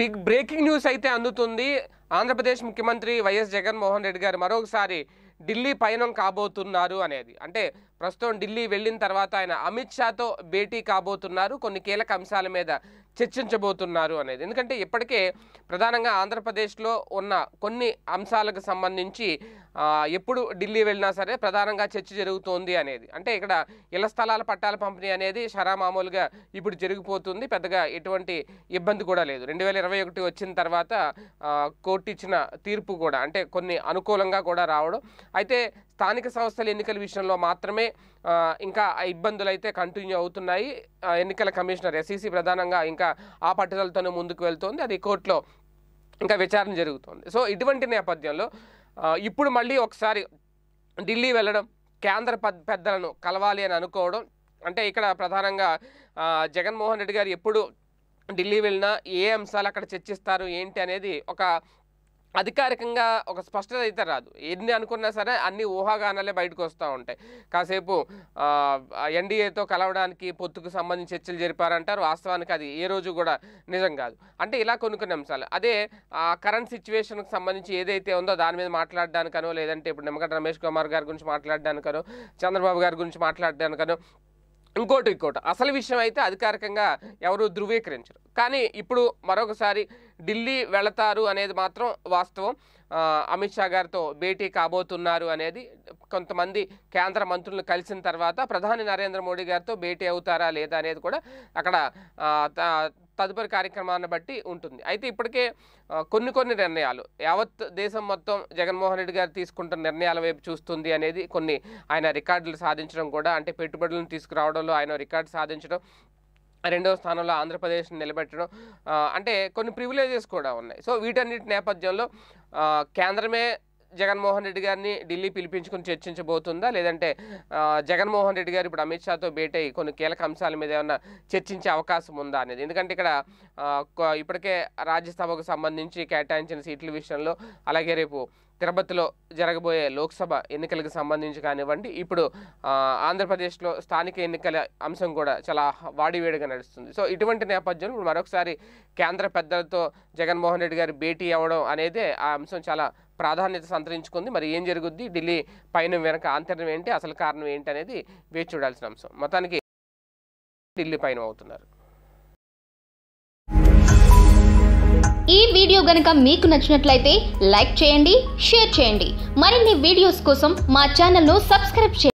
big breaking news అయితే అందుతుంది ఆంధ్రప్రదేశ్ ముఖ్యమంత్రి వైఎస్ జగన్మోహన్ రెడ్డి గారు మరొకసారి ఢిల్లీ పయనం కాబోతున్నారు అనేది అంటే ప్రస్తుతం ఢిల్లీ వెళ్ళిన తర్వాత ఆయన అమిత్ షాతో భేటీ కాబోతున్నారు కొన్ని కీలక అంశాల మీద చర్చించబోతున్నారు అనేది ఎందుకంటే ఇప్పటికే ప్రధానంగా ఆంధ్రప్రదేశ్లో ఉన్న కొన్ని అంశాలకు సంబంధించి ఎప్పుడు ఢిల్లీ వెళ్ళినా సరే ప్రధానంగా చర్చ జరుగుతోంది అనేది అంటే ఇక్కడ ఇళ్ల స్థలాల పట్టాల పంపిణీ అనేది షరా మామూలుగా ఇప్పుడు జరిగిపోతుంది పెద్దగా ఎటువంటి ఇబ్బంది కూడా లేదు రెండు వేల ఇరవై ఒకటి వచ్చిన తర్వాత కోర్టు ఇచ్చిన తీర్పు కూడా అంటే కొన్ని అనుకూలంగా కూడా రావడం అయితే స్థానిక సంస్థల ఎన్నికల విషయంలో మాత్రమే ఇంకా ఇబ్బందులు అయితే కంటిన్యూ అవుతున్నాయి ఎన్నికల కమిషనర్ ఎస్ఈసి ప్రధానంగా ఇంకా ఆ పట్టుదలతోనే ముందుకు వెళ్తోంది అది కోర్టులో ఇంకా విచారణ జరుగుతుంది సో ఇటువంటి నేపథ్యంలో ఇప్పుడు మళ్ళీ ఒకసారి ఢిల్లీ వెళ్ళడం కేంద్ర పెద్దలను కలవాలి అని అనుకోవడం అంటే ఇక్కడ ప్రధానంగా జగన్మోహన్ రెడ్డి గారు ఎప్పుడు ఢిల్లీ వెళ్ళినా ఏ అంశాలు అక్కడ చర్చిస్తారు ఏంటి అనేది ఒక అధికారికంగా ఒక స్పష్టత అయితే రాదు ఎన్ని అనుకున్నా సరే అన్ని ఊహాగానాలే బయటకు వస్తూ ఉంటాయి కాసేపు ఎన్డీఏతో కలవడానికి పొత్తుకు సంబంధించి చర్చలు జరిపారంటారు వాస్తవానికి అది ఏ రోజు కూడా నిజం కాదు అంటే ఇలా కొన్ని కొన్ని అంశాలు అదే కరెంట్ సిచ్యువేషన్కి సంబంధించి ఏదైతే ఉందో దాని మీద మాట్లాడడానికనో లేదంటే ఇప్పుడు నిమ్మగడ్డ రమేష్ కుమార్ గారి గురించి మాట్లాడడానికనో చంద్రబాబు గారి గురించి మాట్లాడడానికనో ఇంకోటి ఇంకోటి అసలు విషయం అయితే అధికారికంగా ఎవరు ధృవీకరించరు కానీ ఇప్పుడు మరొకసారి ఢిల్లీ వెళతారు అనేది మాత్రం వాస్తవం అమిత్ షా గారితో భేటీ కాబోతున్నారు అనేది కొంతమంది కేంద్ర మంత్రులను కలిసిన తర్వాత ప్రధాని నరేంద్ర మోడీ గారితో భేటీ అవుతారా లేదా అనేది కూడా అక్కడ తదుపరి కార్యక్రమాన్ని బట్టి ఉంటుంది అయితే ఇప్పటికే కొన్ని కొన్ని నిర్ణయాలు యావత్ దేశం మొత్తం జగన్మోహన్ రెడ్డి గారు తీసుకుంటున్న నిర్ణయాల వైపు చూస్తుంది అనేది కొన్ని ఆయన రికార్డులు సాధించడం కూడా అంటే పెట్టుబడులను తీసుకురావడంలో ఆయన రికార్డు సాధించడం రెండవ స్థానంలో ఆంధ్రప్రదేశ్ నిలబెట్టడం అంటే కొన్ని ప్రివిలేజెస్ కూడా ఉన్నాయి సో వీటన్నిటి నేపథ్యంలో కేంద్రమే జగన్మోహన్ రెడ్డి గారిని ఢిల్లీ పిలిపించుకుని చర్చించబోతుందా లేదంటే జగన్మోహన్ రెడ్డి గారు ఇప్పుడు అమిత్ షాతో భేటీ కొన్ని కీలక అంశాల మీద ఏమైనా చర్చించే అవకాశం ఉందా అనేది ఎందుకంటే ఇక్కడ ఇప్పటికే రాజ్యసభకు సంబంధించి కేటాయించిన సీట్ల విషయంలో అలాగే రేపు తిరుపతిలో జరగబోయే లోక్సభ ఎన్నికలకు సంబంధించి కానివ్వండి ఇప్పుడు ఆంధ్రప్రదేశ్లో స్థానిక ఎన్నికల అంశం కూడా చాలా వాడివేడిగా నడుస్తుంది సో ఇటువంటి నేపథ్యంలో ఇప్పుడు మరొకసారి కేంద్ర పెద్దలతో జగన్మోహన్ రెడ్డి గారు భేటీ అవ్వడం అనేది ఆ అంశం చాలా ప్రాధాన్యత సంతరించుకుంది మరి ఏం జరుగుద్ది ఢిల్లీ పైన వెనక ఆంతర్యం ఏంటి అసలు కారణం ఏంటి అనేది వేచి చూడాల్సిన అంశం మొత్తానికి ఢిల్లీ పైన అవుతున్నారు ఈ వీడియో గనక మీకు నచ్చినట్లయితే లైక్ చేయండి షేర్ చేయండి మరిన్ని వీడియోస్ కోసం మా ఛానల్ను సబ్స్క్రైబ్ చేయండి